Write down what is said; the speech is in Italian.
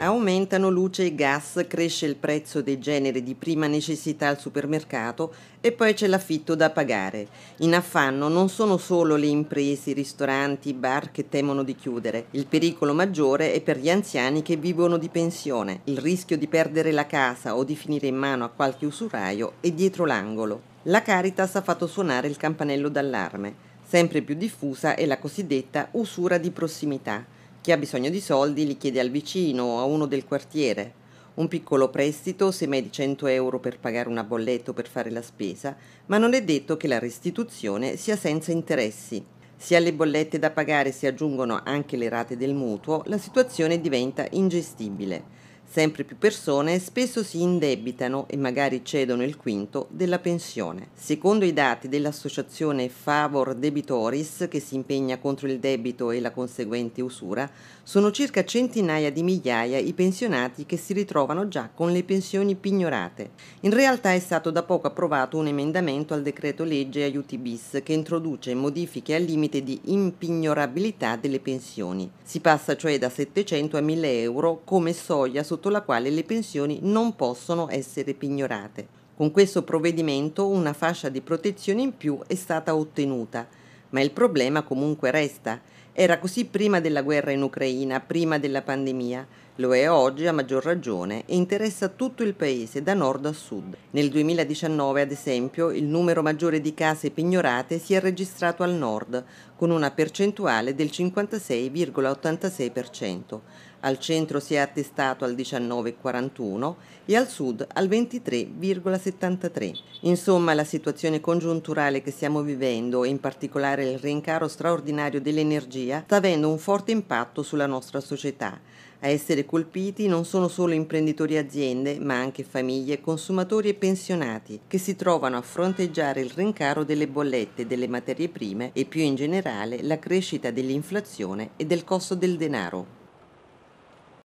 Aumentano luce e gas, cresce il prezzo dei generi di prima necessità al supermercato e poi c'è l'affitto da pagare. In affanno non sono solo le imprese, i ristoranti, i bar che temono di chiudere. Il pericolo maggiore è per gli anziani che vivono di pensione. Il rischio di perdere la casa o di finire in mano a qualche usuraio è dietro l'angolo. La Caritas ha fatto suonare il campanello d'allarme. Sempre più diffusa è la cosiddetta usura di prossimità chi ha bisogno di soldi li chiede al vicino, o a uno del quartiere. Un piccolo prestito, semmai di 100 euro per pagare una bolletta o per fare la spesa, ma non è detto che la restituzione sia senza interessi. Se alle bollette da pagare si aggiungono anche le rate del mutuo, la situazione diventa ingestibile. Sempre più persone spesso si indebitano e magari cedono il quinto della pensione. Secondo i dati dell'associazione Favor Debitoris, che si impegna contro il debito e la conseguente usura, sono circa centinaia di migliaia i pensionati che si ritrovano già con le pensioni pignorate. In realtà è stato da poco approvato un emendamento al decreto legge Aiuti bis che introduce modifiche al limite di impignorabilità delle pensioni. Si passa cioè da 700 a 1000 euro come soglia sotto sotto la quale le pensioni non possono essere pignorate. Con questo provvedimento una fascia di protezione in più è stata ottenuta, ma il problema comunque resta era così prima della guerra in Ucraina, prima della pandemia. Lo è oggi a maggior ragione e interessa tutto il paese, da nord a sud. Nel 2019, ad esempio, il numero maggiore di case pignorate si è registrato al nord, con una percentuale del 56,86%. Al centro si è attestato al 19,41 e al sud al 23,73. Insomma, la situazione congiunturale che stiamo vivendo, in particolare il rincaro straordinario dell'energia, storia sta avendo un forte impatto sulla nostra società. A essere colpiti non sono solo imprenditori e aziende, ma anche famiglie, consumatori e pensionati, che si trovano a fronteggiare il rincaro delle bollette delle materie prime e più in generale la crescita dell'inflazione e del costo del denaro.